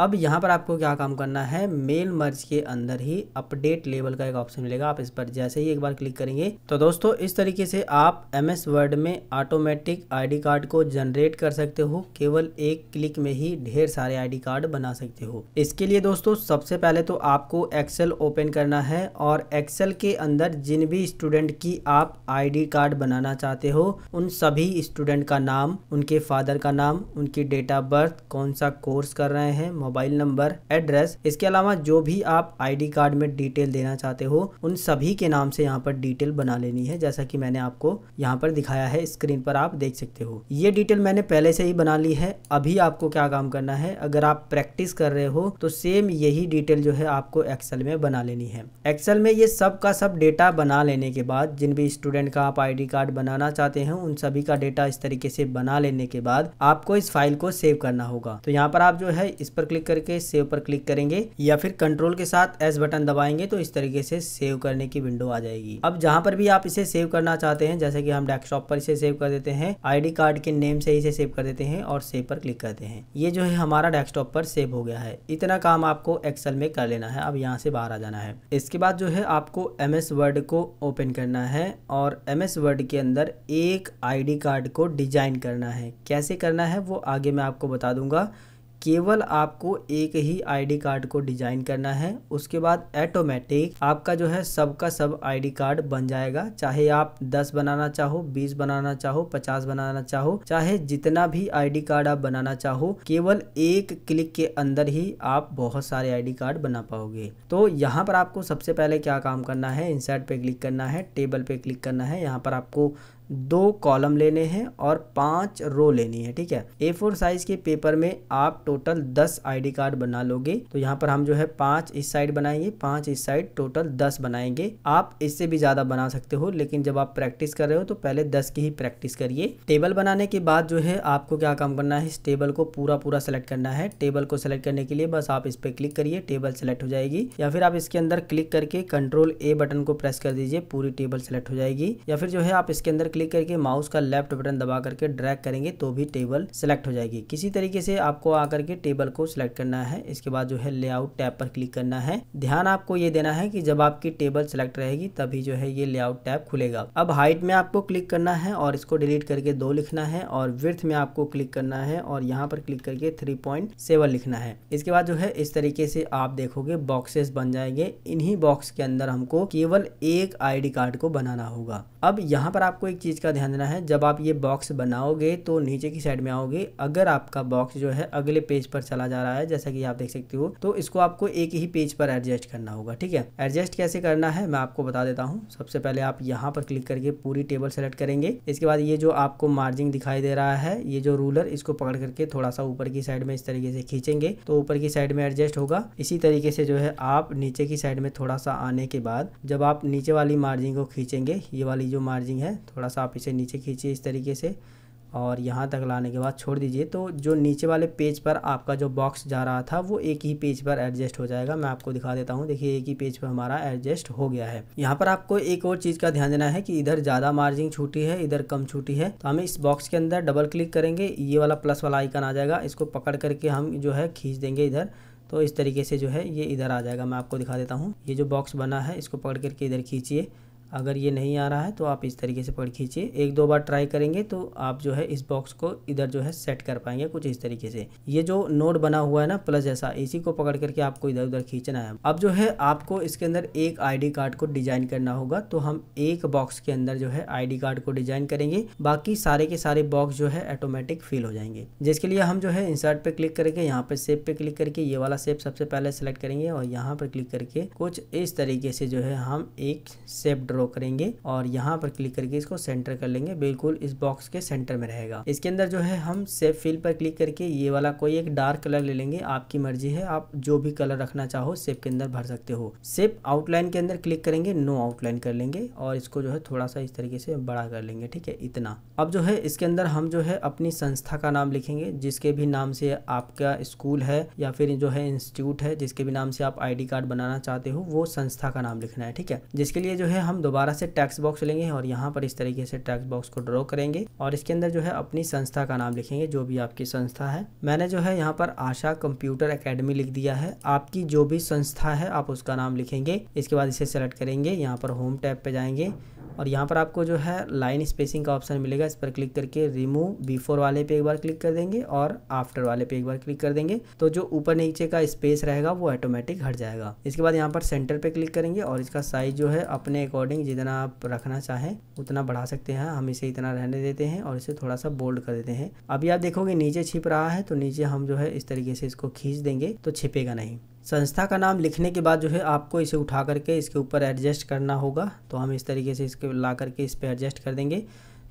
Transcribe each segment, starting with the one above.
अब यहाँ पर आपको क्या काम करना है मेल मर्ज के अंदर ही अपडेट लेवल का एक ऑप्शन मिलेगा आप इस पर जैसे ही एक बार क्लिक करेंगे तो दोस्तों इस तरीके से आप एम एस वर्ड में ऑटोमेटिक आईडी कार्ड को जनरेट कर सकते हो केवल एक क्लिक में ही ढेर सारे आईडी कार्ड बना सकते हो इसके लिए दोस्तों सबसे पहले तो आपको एक्सेल ओपन करना है और एक्सेल के अंदर जिन भी स्टूडेंट की आप डी कार्ड बनाना चाहते हो उन सभी स्टूडेंट का नाम उनके फादर का नाम उनकी डेट ऑफ बर्थ कौन सा कोर्स कर रहे हैं मोबाइल नंबर एड्रेस इसके अलावा जो भी आप आईडी कार्ड में डिटेल देना चाहते हो उन सभी के नाम से यहाँ पर डिटेल बना लेनी है जैसा कि मैंने आपको यहाँ पर दिखाया है स्क्रीन पर आप देख सकते हो ये डिटेल मैंने पहले से ही बना ली है अभी आपको क्या काम करना है अगर आप प्रैक्टिस कर रहे हो तो सेम यही डिटेल जो है आपको एक्सेल में बना लेनी है एक्सेल में ये सब का सब डेटा बना लेने के बाद जिन भी स्टूडेंट का आप आईडी कार्ड बनाना चाहते हैं उन सभी का डेटा इस तरीके से बना लेने के बाद आपको इस फाइल को सेव करना होगा तो यहाँ पर आप जो है इस पर क्लिक करके सेव पर क्लिक करेंगे या फिर कंट्रोल के साथ एस बटन दबाएंगे तो इस तरीके से सेव करने की विंडो आ जाएगी अब जहां पर भी आप इसे सेव करना चाहते हैं जैसे कि हम डेस्कटॉप पर इसे सेव कर देते हैं आईडी कार्ड के नेम से इसे सेव कर देते हैं और सेव पर क्लिक करते हैं ये जो है हमारा डेस्कटॉप पर सेव हो गया है इतना काम आपको एक्सेल में कर लेना है अब यहाँ से बाहर आ जाना है इसके बाद जो है आपको एम एस वर्ड को ओपन करना है और एम एस वर्ड के अंदर एक आई कार्ड को डिजाइन करना है कैसे करना है वो आगे मैं आपको बता दूंगा केवल आपको एक ही आईडी कार्ड को डिजाइन करना है उसके बाद ऑटोमेटिक आपका जो है सबका सब आईडी कार्ड बन जाएगा चाहे आप 10 बनाना चाहो 20 बनाना चाहो 50 बनाना चाहो चाहे जितना भी आईडी कार्ड आप बनाना चाहो केवल एक क्लिक के अंदर ही आप बहुत सारे आईडी कार्ड बना पाओगे तो यहाँ पर आपको सबसे पहले क्या काम करना है इंसर्ट पे क्लिक करना है टेबल पे क्लिक करना है यहाँ पर आपको दो कॉलम लेने हैं और पांच रो लेनी है ठीक है ए फोर साइज के पेपर में आप टोटल दस आईडी कार्ड बना लोगे तो यहाँ पर हम जो है पांच इस साइड बनाएंगे पांच इस साइड टोटल दस बनाएंगे आप इससे भी ज्यादा बना सकते हो लेकिन जब आप प्रैक्टिस कर रहे हो तो पहले दस की ही प्रैक्टिस करिए टेबल बनाने के बाद जो है आपको क्या काम करना है इस टेबल को पूरा पूरा सेलेक्ट करना है टेबल को सेलेक्ट करने के लिए बस आप इस पर क्लिक करिए टेबल सेलेक्ट हो जाएगी या फिर आप इसके अंदर क्लिक करके कंट्रोल ए बटन को प्रेस कर दीजिए पूरी टेबल सेलेक्ट हो जाएगी या फिर जो है आप इसके अंदर क्लिक करके माउस का लेफ्ट बटन दबा करके ड्रैग करेंगे तो भी टेबल सेलेक्ट हो जाएगी किसी तरीके से आपको आकर के टेबल को सिलेक्ट करना है इसके बाद जो है लेआउट टैब पर क्लिक करना है ध्यान आपको ये देना है कि जब आपकी टेबल सेलेक्ट रहेगी तभी जो है ये लेआउट टैब खुलेगा अब हाइट में आपको क्लिक करना है और इसको डिलीट करके दो लिखना है और विर्थ में आपको क्लिक करना है और यहाँ पर क्लिक करके थ्री पॉइंट सेवन लिखना है इसके बाद जो है इस तरीके से आप देखोगे बॉक्सेस बन जाएंगे इन्हीं बॉक्स के अंदर हमको केवल एक आईडी कार्ड को बनाना होगा अब यहाँ पर आपको एक चीज़ का ध्यान देना है जब आप ये बॉक्स बनाओगे तो नीचे की साइड में आओगे अगर आपका बॉक्स जो है अगले पेज पर चला जा रहा है जैसा कि आप देख सकते हो तो इसको आपको एक ही पेज पर एडजस्ट करना होगा ठीक है एडजस्ट कैसे करना है मैं आपको बता देता हूँ सबसे पहले आप यहाँ पर क्लिक करके पूरी टेबल सेलेक्ट करेंगे इसके बाद ये जो आपको मार्जिन दिखाई दे रहा है ये जो रूलर इसको पकड़ करके थोड़ा सा ऊपर की साइड में इस तरीके से खींचेंगे तो ऊपर की साइड में एडजस्ट होगा इसी तरीके से जो है आप नीचे की साइड में थोड़ा सा आने के बाद जब आप नीचे वाली मार्जिन को खींचेंगे ये वाली जो मार्जिन है थोड़ा सा आप इसे नीचे खींचिए इस तरीके से और यहाँ तक लाने के बाद छोड़ दीजिए तो जो नीचे वाले पेज पर आपका जो बॉक्स जा रहा था वो एक ही पेज पर एडजस्ट हो जाएगा मैं आपको दिखा देता हूँ देखिए एक ही पेज पर हमारा एडजस्ट हो गया है यहाँ पर आपको एक और चीज़ का ध्यान देना है कि इधर ज़्यादा मार्जिन छूटी है इधर कम छूटी है तो हमें इस बॉक्स के अंदर डबल क्लिक करेंगे ये वाला प्लस वाला आइकन आ जाएगा इसको पकड़ करके हम जो है खींच देंगे इधर तो इस तरीके से जो है ये इधर आ जाएगा मैं आपको दिखा देता हूँ ये जो बॉक्स बना है इसको पकड़ करके इधर खींचिए अगर ये नहीं आ रहा है तो आप इस तरीके से पकड़ खींचिए एक दो बार ट्राई करेंगे तो आप जो है इस बॉक्स को इधर जो है सेट कर पाएंगे कुछ इस तरीके से ये जो नोड बना हुआ है ना प्लस जैसा इसी को पकड़ करके आपको इधर उधर खींचना है अब जो है आपको इसके अंदर एक आईडी कार्ड को डिजाइन करना होगा तो हम एक बॉक्स के अंदर जो है आई कार्ड को डिजाइन करेंगे बाकी सारे के सारे बॉक्स जो है ऑटोमेटिक फिल हो जाएंगे जिसके लिए हम जो है इंसर्ट पे क्लिक करके यहाँ पे सेप पे क्लिक करके ये वाला सेप सबसे पहले सेलेक्ट करेंगे और यहाँ पर क्लिक करके कुछ इस तरीके से जो है हम एक सेप ड्रॉ ड्रॉ करेंगे और यहाँ पर क्लिक करके इसको सेंटर कर लेंगे बिल्कुल इस बॉक्स के सेंटर में रहेगा इसके अंदर जो है हम सेफ फिल पर क्लिक करके ये वाला कोई एक डार्क कलर ले लेंगे आपकी मर्जी है आप जो भी कलर रखना चाहो सेफ के अंदर भर सकते हो सेफ आउटलाइन के अंदर क्लिक करेंगे नो आउटलाइन कर लेंगे और इसको जो है थोड़ा सा इस तरीके से बड़ा कर लेंगे ठीक है इतना अब जो है इसके अंदर हम जो है अपनी संस्था का नाम लिखेंगे जिसके भी नाम से आपका स्कूल है या फिर जो है इंस्टीट्यूट है जिसके भी नाम से आप आईडी कार्ड बनाना चाहते हो वो संस्था का नाम लिखना है ठीक है जिसके लिए जो है हम दोबारा से टैक्स बॉक्स लेंगे और यहाँ पर इस तरीके से टैक्स बॉक्स को ड्रॉ करेंगे और इसके अंदर जो है अपनी संस्था का नाम लिखेंगे जो भी आपकी संस्था है मैंने जो है यहाँ पर आशा कंप्यूटर अकेडमी लिख दिया है आपकी जो भी संस्था है आप उसका नाम लिखेंगे इसके बाद इसे सेलेक्ट करेंगे यहाँ पर होम टैप पे जाएंगे और यहाँ पर आपको जो है लाइन स्पेसिंग का ऑप्शन मिलेगा इस पर क्लिक करके रिमूव बिफोर वाले पे एक बार क्लिक कर देंगे और आफ्टर वाले पे एक बार क्लिक कर देंगे तो जो ऊपर नीचे का स्पेस रहेगा वो ऑटोमेटिक हट जाएगा इसके बाद यहाँ पर सेंटर पे क्लिक करेंगे और इसका साइज जो है अपने अकॉर्डिंग जितना आप रखना चाहें उतना बढ़ा सकते हैं हम इसे इतना रहने देते हैं और इसे थोड़ा सा बोल्ड कर देते हैं अभी आप देखोगे नीचे छिप रहा है तो नीचे हम जो है इस तरीके से इसको खींच देंगे तो छिपेगा नहीं संस्था का नाम लिखने के बाद जो है आपको इसे उठा करके इसके ऊपर एडजस्ट करना होगा तो हम इस तरीके से इसके ला करके इस पर एडजस्ट कर देंगे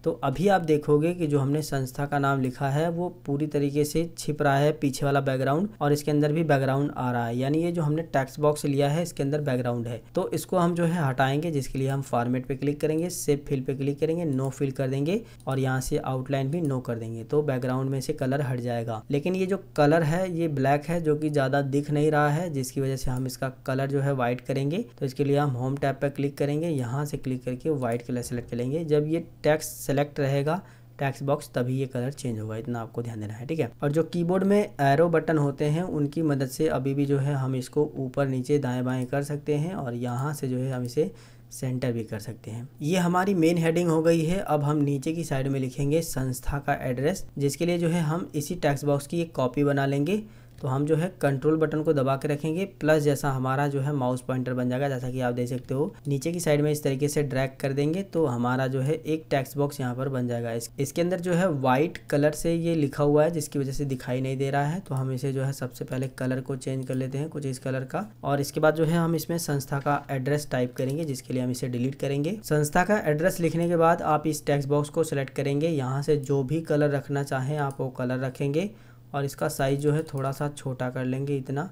तो अभी आप देखोगे कि जो हमने संस्था का नाम लिखा है वो पूरी तरीके से छिप रहा है पीछे वाला बैकग्राउंड और इसके अंदर भी बैकग्राउंड आ रहा है यानी ये जो हमने टेक्स्ट बॉक्स लिया है इसके अंदर बैकग्राउंड है तो इसको हम जो है हटाएंगे जिसके लिए हम फॉर्मेट पे क्लिक करेंगे सेव फिल पे क्लिक करेंगे नो फिल कर देंगे और यहाँ से आउटलाइन भी नो कर देंगे तो बैकग्राउंड में से कलर हट जाएगा लेकिन ये जो कलर है ये ब्लैक है जो कि ज़्यादा दिख नहीं रहा है जिसकी वजह से हम इसका कलर जो है वाइट करेंगे तो इसके लिए हम होम टैप पर क्लिक करेंगे यहाँ से क्लिक करके व्हाइट कलर सेलेक्ट करेंगे जब ये टेक्स सेलेक्ट रहेगा टेक्स्ट बॉक्स तभी ये कलर चेंज होगा इतना आपको ध्यान देना है ठीक है और जो कीबोर्ड में एरो बटन होते हैं उनकी मदद से अभी भी जो है हम इसको ऊपर नीचे दाएं बाएं कर सकते हैं और यहाँ से जो है हम इसे सेंटर भी कर सकते हैं ये हमारी मेन हेडिंग हो गई है अब हम नीचे की साइड में लिखेंगे संस्था का एड्रेस जिसके लिए जो है हम इसी टैक्स बॉक्स की एक कॉपी बना लेंगे तो हम जो है कंट्रोल बटन को दबा के रखेंगे प्लस जैसा हमारा जो है माउस पॉइंटर बन जाएगा जैसा कि आप देख सकते हो नीचे की साइड में इस तरीके से ड्रैग कर देंगे तो हमारा जो है एक टेक्स्ट बॉक्स यहाँ पर बन जाएगा इस, इसके अंदर जो है व्हाइट कलर से ये लिखा हुआ है जिसकी वजह से दिखाई नहीं दे रहा है तो हम इसे जो है सबसे पहले कलर को चेंज कर लेते हैं कुछ इस कलर का और इसके बाद जो है हम इसमें संस्था का एड्रेस टाइप करेंगे जिसके लिए हम इसे डिलीट करेंगे संस्था का एड्रेस लिखने के बाद आप इस टेक्स्ट बॉक्स को सिलेक्ट करेंगे यहाँ से जो भी कलर रखना चाहें आप वो कलर रखेंगे और इसका साइज़ जो है थोड़ा सा छोटा कर लेंगे इतना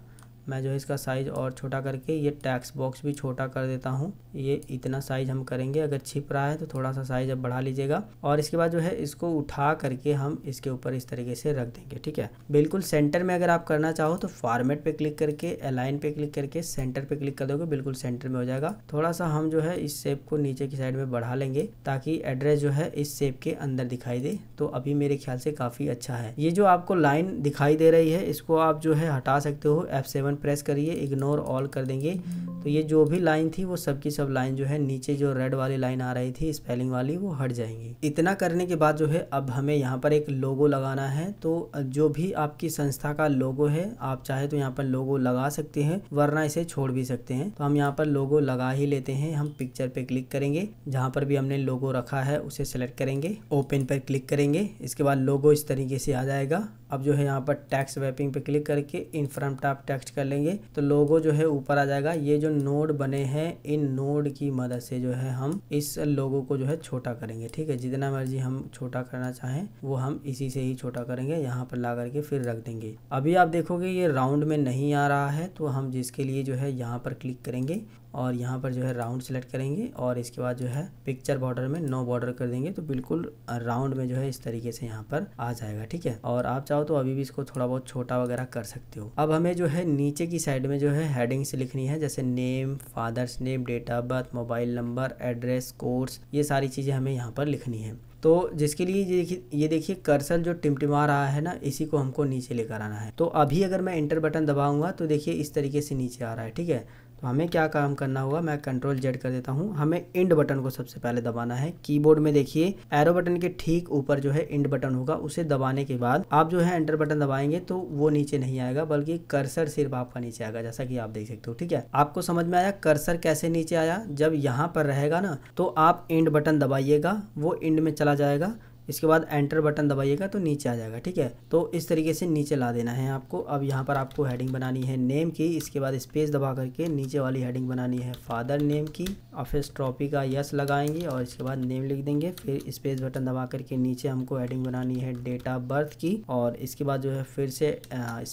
मैं जो है इसका साइज़ और छोटा करके ये टैक्स बॉक्स भी छोटा कर देता हूँ ये इतना साइज़ हम करेंगे अगर छिप रहा है तो थोड़ा सा साइज़ अब बढ़ा लीजिएगा और इसके बाद जो है इसको उठा करके हम इसके ऊपर इस तरीके से रख देंगे ठीक है बिल्कुल सेंटर में अगर आप करना चाहो तो फॉर्मेट पे क्लिक करके अलाइन पे क्लिक करके सेंटर पे क्लिक कर दोगे बिल्कुल सेंटर में हो जाएगा थोड़ा सा हम जो है इस शेप को नीचे की साइड में बढ़ा लेंगे ताकि एड्रेस जो है इस शेप के अंदर दिखाई दे तो अभी मेरे ख्याल से काफ़ी अच्छा है ये जो आपको लाइन दिखाई दे रही है इसको आप जो है हटा सकते हो एफ सेवन सेवन प्रेस करिए इग्नोर ऑल कर देंगे तो ये जो भी लाइन थी वो सबकी सब लाइन जो है नीचे जो रेड वाली लाइन आ रही थी स्पेलिंग वाली वो हट जाएंगी इतना करने के बाद जो है अब हमें यहाँ पर एक लोगो लगाना है तो जो भी आपकी संस्था का लोगो है आप चाहे तो यहाँ पर लोगो लगा सकते हैं वरना इसे छोड़ भी सकते हैं तो हम यहाँ पर लोगो लगा ही लेते हैं हम पिक्चर पे क्लिक करेंगे जहाँ पर भी हमने लोगो रखा है उसे सेलेक्ट करेंगे ओपन पर क्लिक करेंगे इसके बाद लोगो इस तरीके से आ जाएगा अब जो है यहाँ पर टैक्स वैपिंग पे क्लिक करके इन फ्रंट टाप टेक्स्ट कर लेंगे तो लोगो जो है ऊपर आ जाएगा ये जो नोड बने हैं इन नोड की मदद से जो है हम इस लोगो को जो है छोटा करेंगे ठीक है जितना मर्जी हम छोटा करना चाहें वो हम इसी से ही छोटा करेंगे यहाँ पर ला करके फिर रख देंगे अभी आप देखोगे ये राउंड में नहीं आ रहा है तो हम जिसके लिए जो है यहाँ पर क्लिक करेंगे और यहाँ पर जो है राउंड सेलेक्ट करेंगे और इसके बाद जो है पिक्चर बॉर्डर में नो बॉर्डर कर देंगे तो बिल्कुल राउंड में जो है इस तरीके से यहाँ पर आ जाएगा ठीक है और आप चाहो तो अभी भी इसको थोड़ा बहुत छोटा वगैरह कर सकते हो अब हमें जो है नीचे की साइड में जो है हेडिंग से लिखनी है जैसे name father's name date of birth mobile number address course ये सारी चीज़ें हमें यहाँ पर लिखनी है तो जिसके लिए ये देखिए कर्सर जो टिमटिमा रहा है ना इसी को हमको नीचे लेकर आना है तो अभी अगर मैं इंटर बटन दबाऊंगा तो देखिए इस तरीके से नीचे आ रहा है ठीक है तो हमें क्या काम करना होगा मैं कंट्रोल जेड कर देता हूँ हमें इंड बटन को सबसे पहले दबाना है कीबोर्ड में देखिए एरो बटन के ठीक ऊपर जो है इंड बटन होगा उसे दबाने के बाद आप जो है एंटर बटन दबाएंगे तो वो नीचे नहीं आएगा बल्कि कर्सर सिर्फ आपका नीचे आएगा जैसा कि आप देख सकते हो ठीक है आपको समझ में आया कर्सर कैसे नीचे आया जब यहाँ पर रहेगा ना तो आप इंड बटन दबाइएगा वो इंड में चला जाएगा इसके बाद एंटर बटन दबाइएगा तो नीचे आ जाएगा ठीक है तो इस तरीके से नीचे ला देना है आपको अब यहाँ पर आपको हेडिंग बनानी है नेम की इसके बाद स्पेस दबा करके नीचे वाली हेडिंग बनानी है फादर नेम की और फिर ट्रॉफी का यस लगाएंगे और इसके बाद नेम लिख देंगे फिर स्पेस बटन दबा करके नीचे हमको हेडिंग बनानी है डेट ऑफ बर्थ की और इसके बाद जो है फिर से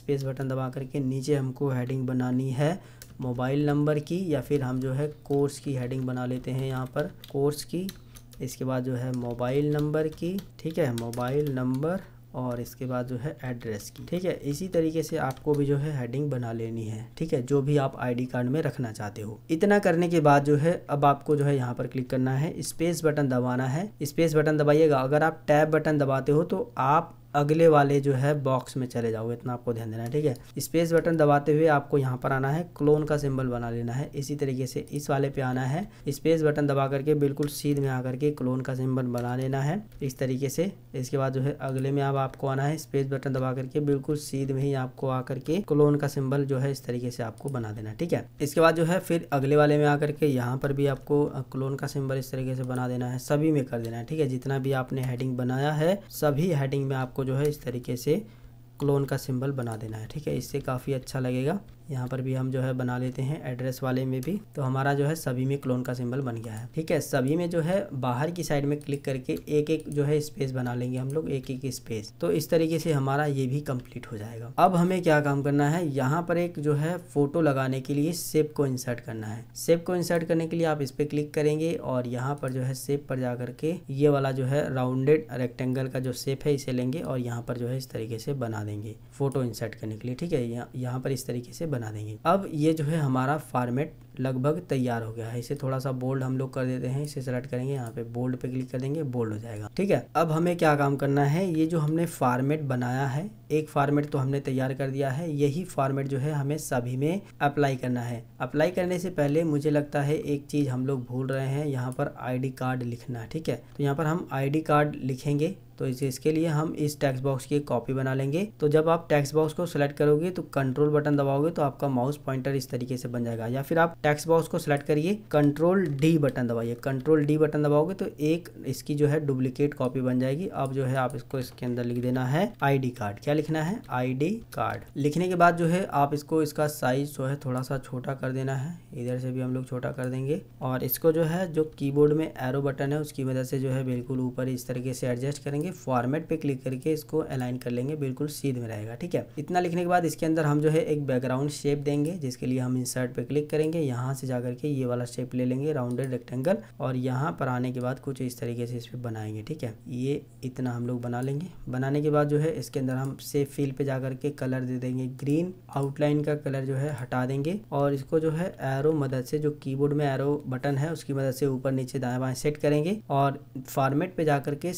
स्पेस बटन दबा करके नीचे हमको हेडिंग बनानी है मोबाइल नंबर की या फिर हम जो है कोर्स की हेडिंग बना लेते हैं यहाँ पर कोर्स की इसके बाद जो है मोबाइल नंबर की ठीक है मोबाइल नंबर और इसके बाद जो है एड्रेस की ठीक है इसी तरीके से आपको भी जो है हेडिंग बना लेनी है ठीक है जो भी आप आईडी कार्ड में रखना चाहते हो इतना करने के बाद जो है अब आपको जो है यहाँ पर क्लिक करना है स्पेस बटन दबाना है स्पेस बटन दबाइएगा अगर आप टैब बटन दबाते हो तो आप अगले वाले जो है बॉक्स में चले जाओगे इतना आपको ध्यान देना है ठीक है स्पेस बटन दबाते हुए आपको यहाँ पर आना है क्लोन का सिंबल बना लेना है इसी तरीके से इस वाले पे आना है स्पेस बटन दबा करके बिल्कुल सीध में आकर के क्लोन का सिंबल बना लेना है इस तरीके से इसके बाद जो है अगले में अब आप आपको आना है स्पेस बटन दबा करके बिल्कुल सीध में ही आपको आकर के क्लोन का सिंबल जो है इस तरीके से आपको बना देना ठीक है इसके बाद जो है फिर अगले वाले में आकर के यहाँ पर भी आपको क्लोन का सिंबल इस तरीके से बना देना है सभी में कर देना है ठीक है जितना भी आपने हेडिंग बनाया है सभी हेडिंग में आपको आपको जो है इस तरीके से क्लोन का सिंबल बना देना है ठीक है इससे काफ़ी अच्छा लगेगा यहाँ पर भी हम जो है बना लेते हैं एड्रेस वाले में भी तो हमारा जो है सभी में क्लोन का सिंबल बन गया है ठीक है सभी में जो है बाहर की साइड में क्लिक करके एक एक जो है स्पेस बना लेंगे हम लोग एक एक स्पेस तो इस तरीके से हमारा ये भी कंप्लीट हो जाएगा अब हमें क्या काम करना है यहाँ पर एक जो है फोटो लगाने के लिए सेप को इंसर्ट करना है सेप को इंसर्ट करने के लिए आप इस पर क्लिक करेंगे और यहाँ पर जो है सेप पर जा करके ये वाला जो है राउंडेड रेक्टेंगल का जो सेप है इसे लेंगे और यहाँ पर जो है इस तरीके से बना देंगे फोटो इंसर्ट करने के लिए ठीक है यहाँ पर इस तरीके से बना देंगे अब ये जो है हमारा फॉर्मेट लगभग तैयार हो गया है इसे थोड़ा सा बोल्ड हम लोग कर देते हैं इसे सेलेक्ट करेंगे यहाँ पे बोल्ड पे क्लिक कर देंगे बोल्ड हो जाएगा ठीक है अब हमें क्या काम करना है ये जो हमने फॉर्मेट बनाया है एक फार्मेट तो हमने तैयार कर दिया है यही फॉर्मेट जो है हमें सभी में अप्लाई करना है अप्लाई करने से पहले मुझे लगता है एक चीज़ हम लोग भूल रहे हैं यहाँ पर आई कार्ड लिखना ठीक है तो यहाँ पर हम आई कार्ड लिखेंगे तो इसे इसके लिए हम इस टेक्स्ट बॉक्स की कॉपी बना लेंगे तो जब आप टेक्स्ट बॉक्स को सिलेक्ट करोगे तो कंट्रोल बटन दबाओगे तो आपका माउस पॉइंटर इस तरीके से बन जाएगा या फिर आप टेक्स्ट बॉक्स को सिलेक्ट करिए कंट्रोल डी बटन दबाइए कंट्रोल डी बटन दबाओगे तो एक इसकी जो है डुप्लीकेट कॉपी बन जाएगी अब जो है आप इसको इसके अंदर लिख देना है आईडी कार्ड क्या लिखना है आईडी कार्ड लिखने के बाद जो है आप इसको इसका साइज जो है थोड़ा सा छोटा कर देना है इधर से भी हम लोग छोटा कर देंगे और इसको जो है जो कीबोर्ड में एरो बटन है उसकी वजह से जो है बिल्कुल ऊपर इस तरीके से एडजस्ट करेंगे फॉर्मेट पे क्लिक करके इसको अलाइन कर लेंगे बिल्कुल सीध में रहेगा ठीक है इतना लिखने के बाद इसके अंदर हम जो है एक बैकग्राउंड शेप देंगे जिसके लिए हम इंसर्ट पे क्लिक करेंगे यहाँ यहाँ से जाकर के ये वाला शेप ले लेंगे राउंडेड रेक्टेंगल और यहाँ पर आने के बाद कुछ इस तरीके से इस पर बनाएंगे ठीक है ये इतना हम लोग बना लेंगे बनाने के बाद जो है इसके अंदर हम सेफ फील पे जाकर के कलर दे देंगे ग्रीन आउटलाइन का कलर जो है हटा देंगे और इसको जो है एरो मदद से जो कीबोर्ड में एरो बटन है उसकी मदद से ऊपर नीचे दाएं बाएं सेट करेंगे और फॉर्मेट पे जाकर के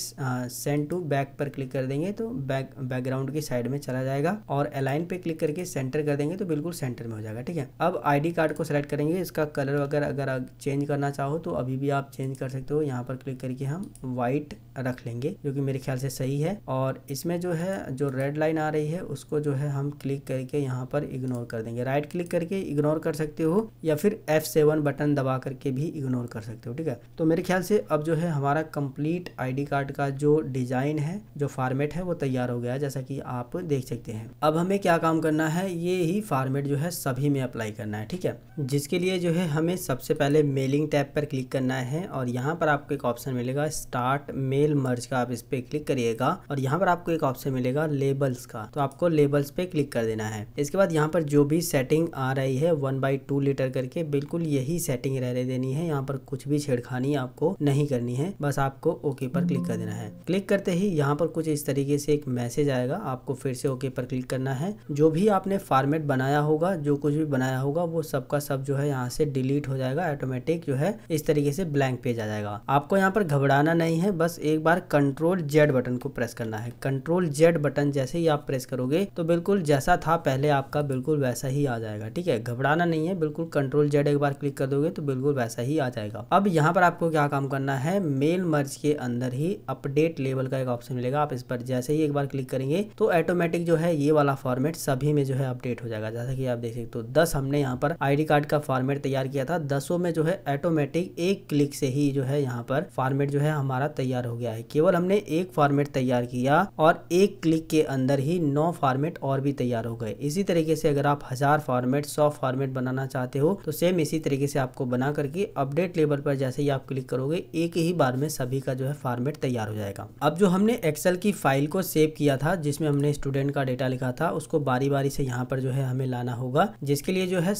सेंड टू बैक पर क्लिक कर देंगे तो बैक बैकग्राउंड की साइड में चला जाएगा और अलाइन पे क्लिक करके सेंटर कर देंगे तो बिल्कुल सेंटर में हो जाएगा ठीक है अब आईडी कार्ड को सिलेक्ट करें करेंगे इसका कलर वगैरह अगर चेंज करना चाहो तो अभी भी आप चेंज कर सकते हो यहाँ पर क्लिक करके हम वाइट रख लेंगे जो कि मेरे ख्याल से सही है और इसमें जो है जो रेड लाइन आ रही है उसको जो है हम क्लिक करके यहाँ पर इग्नोर कर देंगे राइट क्लिक करके इग्नोर कर सकते हो या फिर एफ बटन दबा करके भी इग्नोर कर सकते हो ठीक है तो मेरे ख्याल से अब जो है हमारा कंप्लीट आईडी कार्ड का जो डिजाइन है जो फॉर्मेट है वो तैयार हो गया जैसा कि आप देख सकते हैं अब हमें क्या काम करना है ये ही फॉर्मेट जो है सभी में अप्लाई करना है ठीक है जिस इसके लिए जो है हमें सबसे पहले मेलिंग टैब पर क्लिक करना है और यहाँ पर आपको एक ऑप्शन मिलेगा स्टार्ट मेल मर्ज का आप इस पर क्लिक करिएगा और यहाँ पर आपको एक ऑप्शन मिलेगा लेबल्स का तो आपको लेबल्स पे क्लिक कर देना है इसके बाद यहाँ पर जो भी सेटिंग आ रही है वन बाई टू लीटर करके बिल्कुल यही सेटिंग रहने देनी है यहाँ पर कुछ भी छेड़खानी आपको नहीं करनी है बस आपको ओके पर क्लिक कर देना है क्लिक करते ही यहाँ पर कुछ इस तरीके से एक मैसेज आएगा आपको फिर से ओके पर क्लिक करना है जो भी आपने फॉर्मेट बनाया होगा जो कुछ भी बनाया होगा वो सबका सब जो है है यहाँ से डिलीट हो जाएगा ऑटोमेटिक जो है इस तरीके से ब्लैंक पेज आ जाएगा आपको यहाँ पर घबराना नहीं है बस एक बार कंट्रोल जेड बटन को प्रेस करना है कंट्रोल जेड बटन जैसे ही आप प्रेस करोगे तो बिल्कुल जैसा था पहले आपका बिल्कुल वैसा ही आ जाएगा ठीक है घबराना नहीं है बिल्कुल कंट्रोल जेड एक बार क्लिक कर दोगे तो बिल्कुल वैसा ही आ जाएगा अब यहाँ पर आपको क्या काम करना है मेल मर्ज के अंदर ही अपडेट लेवल का एक ऑप्शन मिलेगा आप इस पर जैसे ही एक बार क्लिक करेंगे तो ऑटोमेटिक जो है ये वाला फॉर्मेट सभी में जो है अपडेट हो जाएगा जैसा कि आप देख सकते हो दस हमने यहाँ पर आईडी कार्ड का फॉर्मेट तैयार किया था दसों में जो है ऑटोमेटिक एक क्लिक से ही जो है यहाँ पर फॉर्मेट जो है हमारा तैयार हो गया है केवल हमने एक फॉर्मेट तैयार किया और एक क्लिक के अंदर ही नौ फॉर्मेट और भी तैयार हो गए इसी तरीके से अगर आप हजार फॉर्मेट सौ फॉर्मेट बनाना चाहते हो तो सेम इसी तरीके से आपको बना करके अपडेट लेवल पर जैसे ही आप क्लिक करोगे एक ही बार में सभी का जो है फॉर्मेट तैयार हो जाएगा अब जो हमने एक्सेल की फाइल को सेव किया था जिसमें हमने स्टूडेंट का डेटा लिखा था उसको बारी बारी से यहाँ पर जो है हमें लाना होगा जिसके लिए जो है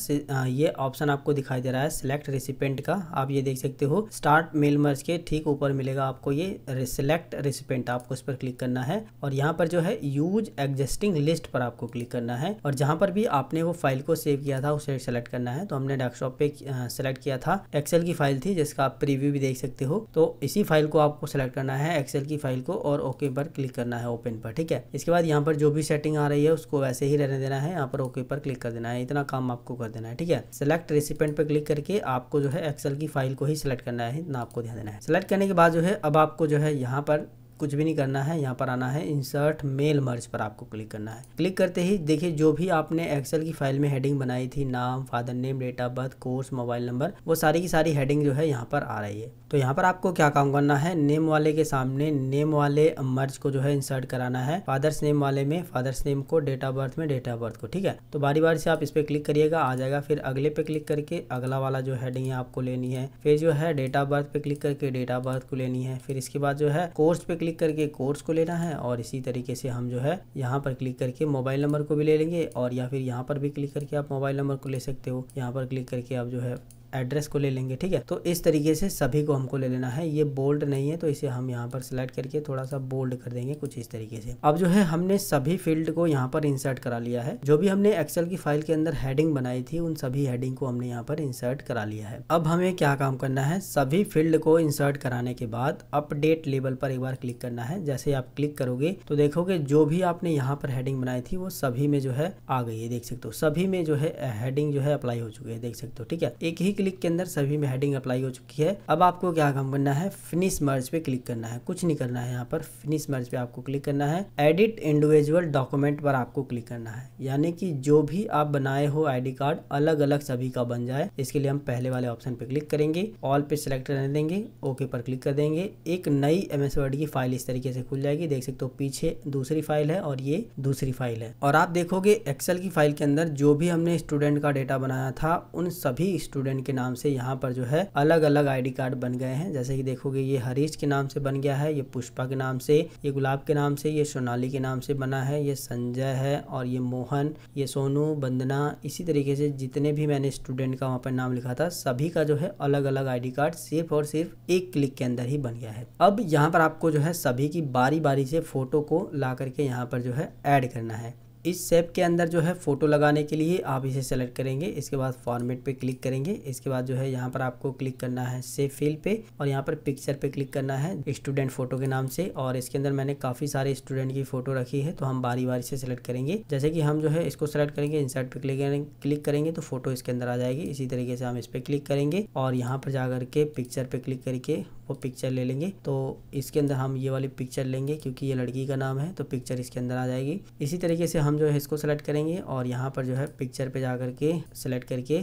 ये ऑप्शन ऑप्शन आपको दिखाई दे रहा है सिलेक्ट रेसिपेंट का आप ये देख सकते हो स्टार्ट मेल मर्ज के ठीक ऊपर मिलेगा आपको ये सिलेक्ट रेसिपेंट आपको इस पर क्लिक करना है और यहाँ पर जो है यूज एग्जिस्टिंग लिस्ट पर आपको क्लिक करना है और जहां पर भी आपने वो फाइल को सेव किया था उसे सेलेक्ट करना है तो हमने डेस्कटॉप पे सेलेक्ट किया था एक्सेल की फाइल थी जिसका आप प्रीव्यू भी देख सकते हो तो इसी फाइल को आपको सेलेक्ट करना है एक्सेल की फाइल को और ओके पर क्लिक करना है ओपन पर ठीक है इसके बाद यहाँ पर जो भी सेटिंग आ रही है उसको वैसे ही रहने देना है यहाँ पर ओके पर क्लिक कर देना है इतना काम आपको कर देना है ठीक है सेलेक्ट सेलेक्ट रेसिपेंट पर क्लिक करके आपको जो है एक्सेल की फाइल को ही सिलेक्ट करना है ना आपको ध्यान देना है सिलेक्ट करने के बाद जो है अब आपको जो है यहाँ पर कुछ भी नहीं करना है यहाँ पर आना है इंसर्ट मेल मर्ज पर आपको क्लिक करना है क्लिक करते ही देखिए जो भी आपने एक्सेल की फाइल में हेडिंग बनाई थी नाम father name date of birth course mobile number वो सारी की सारी हेडिंग जो है यहाँ पर आ रही है तो यहाँ पर आपको क्या काम करना है नेम वाले के सामने नेम वाले मर्ज को जो है इंसर्ट कराना है फादर्स नेम वाले में फादर्स नेम को डेट ऑफ बर्थ में डेट ऑफ बर्थ को ठीक है तो बारी बारी से आप इस पर क्लिक करिएगा आ जाएगा फिर अगले पे क्लिक करके अगला वाला जो हेडिंग है आपको लेनी है फिर जो है डेट ऑफ बर्थ पे क्लिक करके डेट ऑफ बर्थ को लेनी है फिर इसके बाद जो है कोर्स पे क्लिक क्लिक करके कोर्स को लेना है और इसी तरीके से हम जो है यहाँ पर क्लिक करके मोबाइल नंबर को भी ले लेंगे और या फिर यहाँ पर भी क्लिक करके आप मोबाइल नंबर को ले सकते हो यहाँ पर क्लिक करके आप जो है एड्रेस को ले लेंगे ठीक है तो इस तरीके से सभी को हमको ले लेना है ये बोल्ड नहीं है तो इसे हम यहाँ पर सिलेक्ट करके थोड़ा सा बोल्ड कर देंगे कुछ इस तरीके से अब जो है हमने सभी फील्ड को यहाँ पर इंसर्ट करा लिया है जो भी हमने एक्सेल की फाइल के अंदर हेडिंग बनाई थी उन सभी हेडिंग को हमने यहाँ पर इंसर्ट करा लिया है अब हमें क्या काम करना है सभी फील्ड को इंसर्ट कराने के बाद अपडेट लेवल पर एक बार क्लिक करना है जैसे आप क्लिक करोगे तो देखोगे जो भी आपने यहाँ पर हेडिंग बनाई थी वो सभी में जो है आ गई है देख सकते हो सभी में जो है हेडिंग जो है अप्लाई हो चुकी है देख सकते हो ठीक है एक ही क्लिक के अंदर सभी में हेडिंग अप्लाई हो चुकी है अब आपको क्या काम करना है फिनिश मर्ज पे क्लिक करना है कुछ नहीं करना है यहाँ पर फिनिश मर्ज पे आपको क्लिक करना है एडिट इंडिविजुअल डॉक्यूमेंट पर आपको क्लिक करना है यानी कि जो भी आप बनाए हो आईडी कार्ड अलग अलग सभी का बन जाए इसके लिए हम पहले वाले ऑप्शन पे क्लिक करेंगे ऑल पे सिलेक्ट करने देंगे ओके पर क्लिक कर देंगे एक नई एम एस वर्ड की फाइल इस तरीके से खुल जाएगी देख सकते हो पीछे दूसरी फाइल है और ये दूसरी फाइल है और आप देखोगे एक्सेल की फाइल के अंदर जो भी हमने स्टूडेंट का डेटा बनाया था उन सभी स्टूडेंट के नाम से यहाँ पर जो है अलग अलग आईडी कार्ड बन गए हैं जैसे कि देखोगे ये हरीश के नाम से बन गया है ये पुष्पा के नाम से ये गुलाब के नाम से ये सोनाली के नाम से बना है ये संजय है और ये मोहन ये सोनू बंदना इसी तरीके से जितने भी मैंने स्टूडेंट का वहाँ पर नाम लिखा था सभी का जो है अलग अलग आई कार्ड सिर्फ और सिर्फ एक क्लिक के अंदर ही बन गया है अब यहाँ पर आपको जो है सभी की बारी बारी से फोटो को ला करके यहाँ पर जो है ऐड करना है इस सेप के अंदर जो है फ़ोटो लगाने के लिए आप इसे सेलेक्ट करेंगे इसके बाद फॉर्मेट पे क्लिक करेंगे इसके बाद जो है यहाँ पर आपको क्लिक करना है सेफ फील पे और यहाँ पर पिक्चर पे क्लिक करना है स्टूडेंट फोटो के नाम से और इसके अंदर मैंने काफ़ी सारे स्टूडेंट की फ़ोटो रखी है तो हम बारी बारी से सेलेक्ट करेंगे जैसे कि हम जो है इसको सेलेक्ट करेंगे इंसर्ट साइड क्लिक क्लिक करेंगे तो फोटो इसके अंदर आ जाएगी इसी तरीके से हम इस पर क्लिक करेंगे और यहाँ पर जा करके पिक्चर पे क्लिक करके वो पिक्चर ले लेंगे तो इसके अंदर हम ये वाली पिक्चर लेंगे क्योंकि ये लड़की का नाम है तो पिक्चर इसके अंदर आ जाएगी इसी तरीके से हम जो है इसको सेलेक्ट करेंगे और यहाँ पर जो है पिक्चर पे जा करके सेलेक्ट करके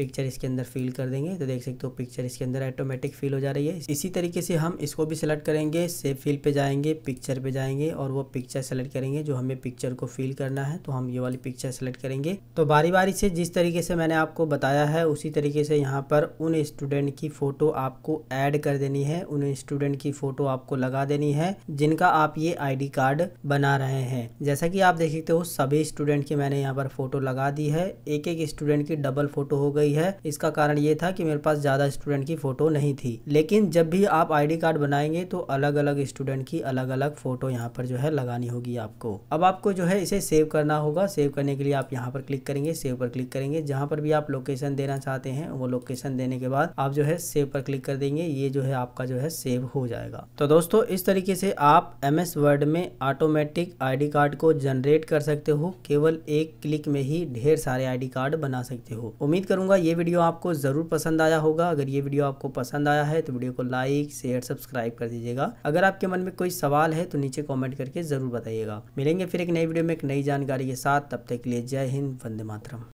पिक्चर इसके अंदर फिल कर देंगे तो देख सकते हो पिक्चर इसके अंदर ऑटोमेटिक फिल हो जा रही है इसी तरीके से हम इसको भी सिलेक्ट करेंगे सेव फिल पे जाएंगे पिक्चर पे जाएंगे और वो पिक्चर सेलेक्ट करेंगे जो हमें पिक्चर को फिल करना है तो हम ये वाली पिक्चर सेलेक्ट करेंगे तो बारी बारी से जिस तरीके से मैंने आपको बताया है उसी तरीके से यहाँ पर उन स्टूडेंट की फ़ोटो आपको एड कर देनी है उन स्टूडेंट की फ़ोटो आपको लगा देनी है जिनका आप ये आई कार्ड बना रहे हैं जैसा की आप देख सकते हो सभी स्टूडेंट की मैंने यहाँ पर फ़ोटो लगा दी है एक एक स्टूडेंट की डबल फ़ोटो हो गई गई है इसका कारण ये था कि मेरे पास ज़्यादा स्टूडेंट की फ़ोटो नहीं थी लेकिन जब भी आप आईडी कार्ड बनाएंगे तो अलग अलग स्टूडेंट की अलग अलग फ़ोटो यहाँ पर जो है लगानी होगी आपको अब आपको जो है इसे सेव करना होगा सेव करने के लिए आप यहाँ पर क्लिक करेंगे सेव पर क्लिक करेंगे जहाँ पर भी आप लोकेशन देना चाहते हैं वो लोकेशन देने के बाद आप जो है सेव पर क्लिक कर देंगे ये जो है आपका जो है सेव हो जाएगा तो दोस्तों इस तरीके से आप एम एस वर्ड में ऑटोमेटिक आई कार्ड को जनरेट कर सकते हो केवल एक क्लिक में ही ढेर सारे आई कार्ड बना सकते हो उम्मीद करूंगा चाहूँगा ये वीडियो आपको ज़रूर पसंद आया होगा अगर ये वीडियो आपको पसंद आया है तो वीडियो को लाइक शेयर सब्सक्राइब कर दीजिएगा अगर आपके मन में कोई सवाल है तो नीचे कॉमेंट करके ज़रूर बताइएगा मिलेंगे फिर एक नई वीडियो में एक नई जानकारी के साथ तब तक के लिए जय हिंद वंदे मातरम